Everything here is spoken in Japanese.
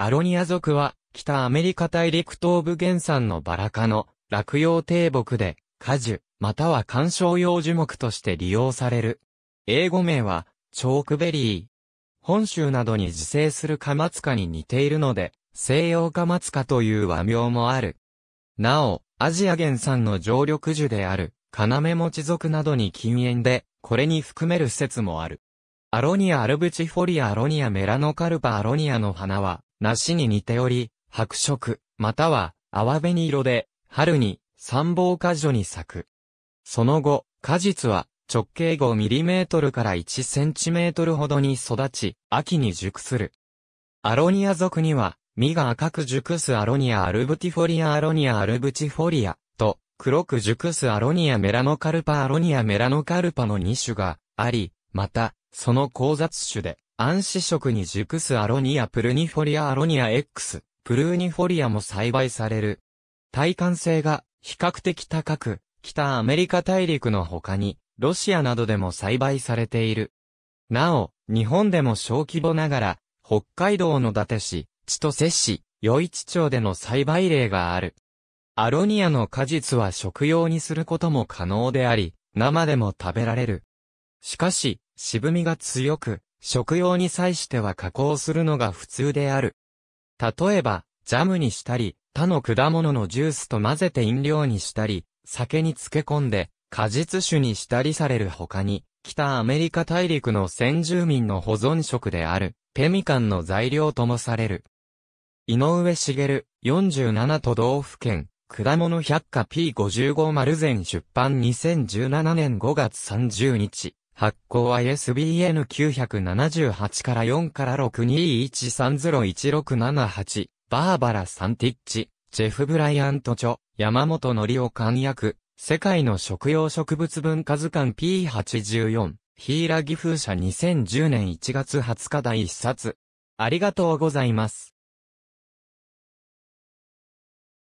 アロニア族は、北アメリカ大陸東部原産のバラ科の落葉低木で、果樹、または観賞用樹木として利用される。英語名は、チョークベリー。本州などに自生するカマツカに似ているので、西洋カマツカという和名もある。なお、アジア原産の常緑樹である、カナメモチ族などに禁煙で、これに含める説もある。アロニアアルブチフォリアアロニアメラノカルパアロニアの花は、梨に似ており、白色、または泡紅色で、春に三房果樹に咲く。その後、果実は直径5トルから1トルほどに育ち、秋に熟する。アロニア属には、実が赤く熟すアロニアアルブティフォリアアロニアアルブティフォリアと、黒く熟すアロニアメラノカルパアロニアメラノカルパの2種があり、また、その交雑種で、暗視色に熟すアロニアプルニフォリアアロニア X、プルーニフォリアも栽培される。耐寒性が比較的高く、北アメリカ大陸の他に、ロシアなどでも栽培されている。なお、日本でも小規模ながら、北海道の伊達市、千歳市、余市町での栽培例がある。アロニアの果実は食用にすることも可能であり、生でも食べられる。しかし、渋みが強く、食用に際しては加工するのが普通である。例えば、ジャムにしたり、他の果物のジュースと混ぜて飲料にしたり、酒に漬け込んで、果実酒にしたりされる他に、北アメリカ大陸の先住民の保存食である、ペミカンの材料ともされる。井上茂、47都道府県、果物百科 P55 丸前出版2017年5月30日。発行は ISBN978 から4から6 2 1 3 0 1 6 7 8バーバラ・サンティッチ、ジェフ・ブライアント著、山本則夫勘役、世界の食用植物文化図鑑 P84、ヒーラギ風車2010年1月20日第1冊。ありがとうございます。